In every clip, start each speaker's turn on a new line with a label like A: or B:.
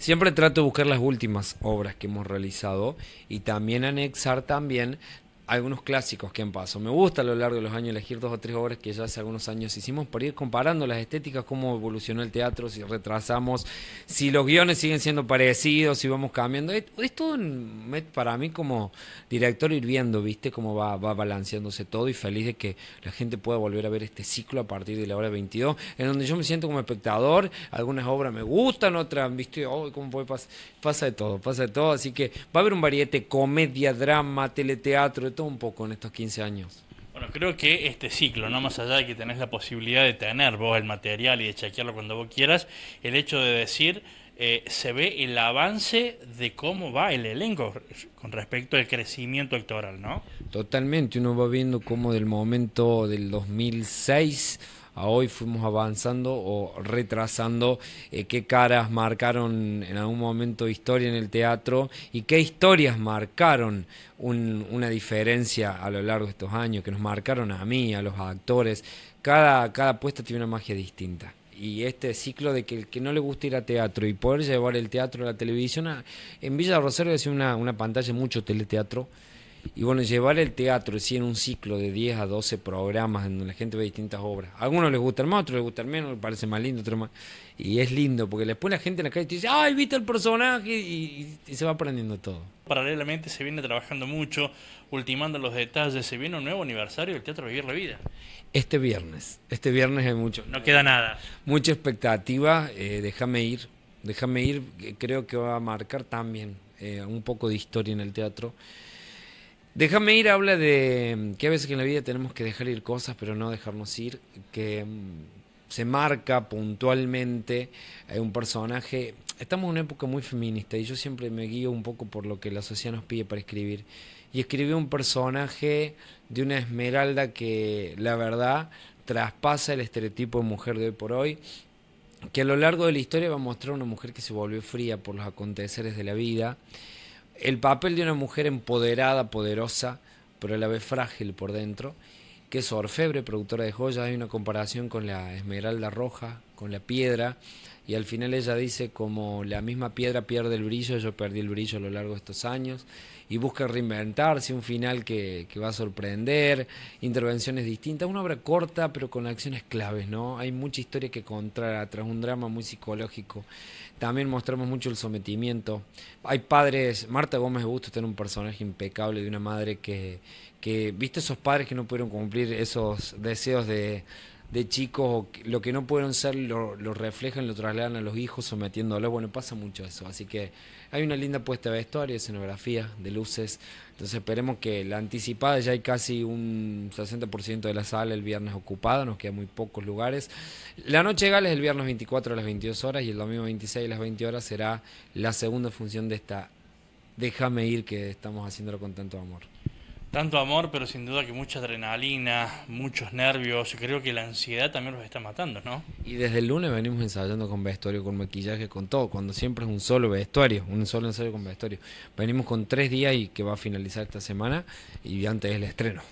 A: Siempre trato de buscar las últimas obras que hemos realizado y también anexar también algunos clásicos que han pasado. Me gusta a lo largo de los años elegir dos o tres obras que ya hace algunos años hicimos para ir comparando las estéticas, cómo evolucionó el teatro, si retrasamos, si los guiones siguen siendo parecidos, si vamos cambiando. Es, todo para mí como director ir viendo, ¿viste? Cómo va, balanceándose todo y feliz de que la gente pueda volver a ver este ciclo a partir de la hora 22, en donde yo me siento como espectador, algunas obras me gustan, otras, ¿viste? Oh, ¿Cómo puede pasar? Pasa de todo, pasa de todo. Así que va a haber un variete, comedia, drama, teleteatro, de un poco en estos 15 años?
B: Bueno, creo que este ciclo, no más allá de que tenés la posibilidad de tener vos el material y de chequearlo cuando vos quieras, el hecho de decir, eh, se ve el avance de cómo va el elenco con respecto al crecimiento electoral,
A: ¿no? Totalmente, uno va viendo cómo del momento del 2006 a hoy fuimos avanzando o retrasando eh, qué caras marcaron en algún momento historia en el teatro y qué historias marcaron una diferencia a lo largo de estos años, que nos marcaron a mí, a los actores. Cada, cada puesta tiene una magia distinta y este ciclo de que el que no le gusta ir a teatro y poder llevar el teatro a la televisión. en Villa Rosario es una, una pantalla, mucho teleteatro. Y bueno, llevar el teatro así en un ciclo de 10 a 12 programas en donde la gente ve distintas obras. A algunos les el más, otros les el menos, les parece más lindo, otro más. Y es lindo, porque después la gente en la calle te dice, ¡ay, viste el personaje! Y, se va aprendiendo todo.
B: Paralelamente se viene trabajando mucho, ultimando los detalles. Se viene un nuevo aniversario del Teatro Vivir la Vida.
A: Este viernes, este viernes hay mucho. No queda nada. Mucha expectativa, eh, déjame ir, déjame ir, creo que va a marcar también eh, un poco de historia en el teatro. Déjame ir habla de mm, que a veces en la vida tenemos que dejar ir cosas, pero no dejarnos ir, que mm, se marca puntualmente eh, un personaje. Estamos en una época muy feminista y yo siempre me guío un poco por lo que la sociedad nos pide para escribir. Y escribí un personaje de una esmeralda que, la verdad, traspasa el estereotipo de mujer de hoy por hoy, que a lo largo de la historia va a mostrar una mujer que se volvió fría por los aconteceres de la vida el papel de una mujer empoderada, poderosa, pero a la vez frágil por dentro, que es orfebre, productora de joyas, hay una comparación con la Esmeralda Roja, con la piedra y al final ella dice como la misma piedra pierde el brillo, yo perdí el brillo a lo largo de estos años y busca reinventarse, un final que, va a sorprender, intervenciones distintas, una obra corta pero con acciones claves, ¿no? Hay mucha historia que contar tras un drama muy psicológico. También mostramos mucho el sometimiento. Hay padres, Marta Gómez de gusto tiene un personaje impecable de una madre que, que, viste esos padres que no pudieron cumplir esos deseos de de chicos, o lo que no pueden ser lo, reflejan, lo trasladan a los hijos sometiéndolos. Bueno, pasa mucho eso. Así que hay una linda puesta de historia, escenografía, de luces. Entonces esperemos que la anticipada, ya hay casi un 60% de la sala el viernes ocupada, nos quedan muy pocos lugares. La noche de Gales el viernes 24 a las 22 horas y el domingo 26 a las 20 horas será la segunda función de esta Déjame ir que estamos haciéndolo con tanto amor.
B: Tanto amor, pero sin duda que mucha adrenalina, muchos nervios. Creo que la ansiedad también los está matando, ¿no?
A: Y desde el lunes venimos ensayando con vestuario, con maquillaje, con todo, cuando siempre es un solo vestuario, un solo ensayo con vestuario. Venimos con tres días y que va a finalizar esta semana y antes el estreno.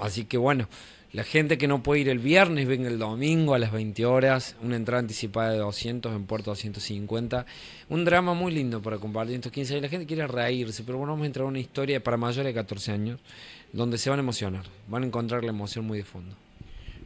A: Así que bueno, la gente que no puede ir el viernes, venga el domingo a las 20 horas, una entrada anticipada de 200 en Puerto 250. Un drama muy lindo para compartir estos 15 años. La gente quiere reírse, pero bueno, vamos a entrar a una historia para mayores de 14 años, donde se van a emocionar, van a encontrar la emoción muy de fondo.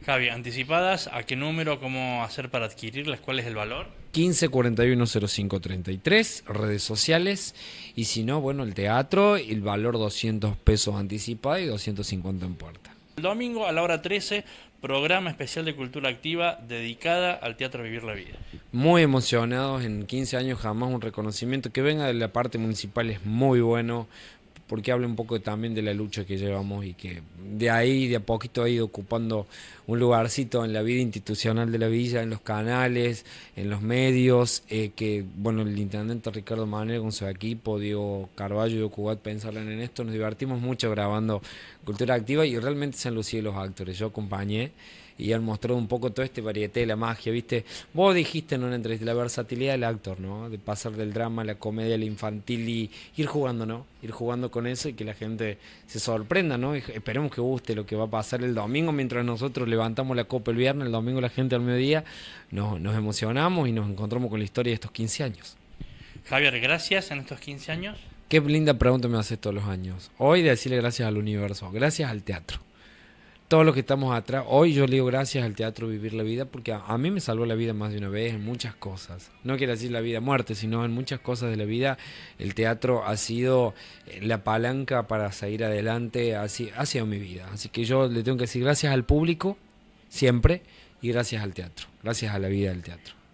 B: Javi, anticipadas, ¿a qué número, cómo hacer para adquirirlas, cuál es el valor?
A: 15 41 redes sociales, y si no, bueno, el teatro, el valor 200 pesos anticipado y 250 en puerta
B: domingo a la hora 13, programa especial de cultura activa dedicada al teatro Vivir la Vida.
A: Muy emocionados, en 15 años jamás un reconocimiento que venga de la parte municipal es muy bueno, porque habla un poco también de la lucha que llevamos y que de ahí de a poquito ha ido ocupando un lugarcito en la vida institucional de la villa, en los canales, en los medios, eh, que bueno, el intendente Ricardo manuel con su equipo, Diego Carballo y Ocubat en esto, nos divertimos mucho grabando Cultura Activa y realmente se han y los actores, yo acompañé y han mostrado un poco todo este varieté de la magia, ¿viste? Vos dijiste en una entrevista la versatilidad del actor, ¿no? De pasar del drama a la comedia, al infantil y ir jugando, ¿no? Ir jugando con eso y que la gente se sorprenda, ¿no? esperemos que guste lo que va a pasar el domingo mientras nosotros levantamos la copa el viernes, el domingo la gente al mediodía, nos, emocionamos y nos encontramos con la historia de estos 15 años.
B: Javier, gracias en estos 15 años.
A: Qué linda pregunta me haces todos los años. Hoy de decirle gracias al universo, gracias al teatro. Todos los que estamos atrás. Hoy yo le digo gracias al teatro Vivir la Vida porque a, mí me salvó la vida más de una vez en muchas cosas. No quiero decir la vida muerte, sino en muchas cosas de la vida. El teatro ha sido eh, la palanca para salir adelante, así, ha mi vida. Así que yo le tengo que decir gracias al público siempre y gracias al teatro, gracias a la vida del teatro.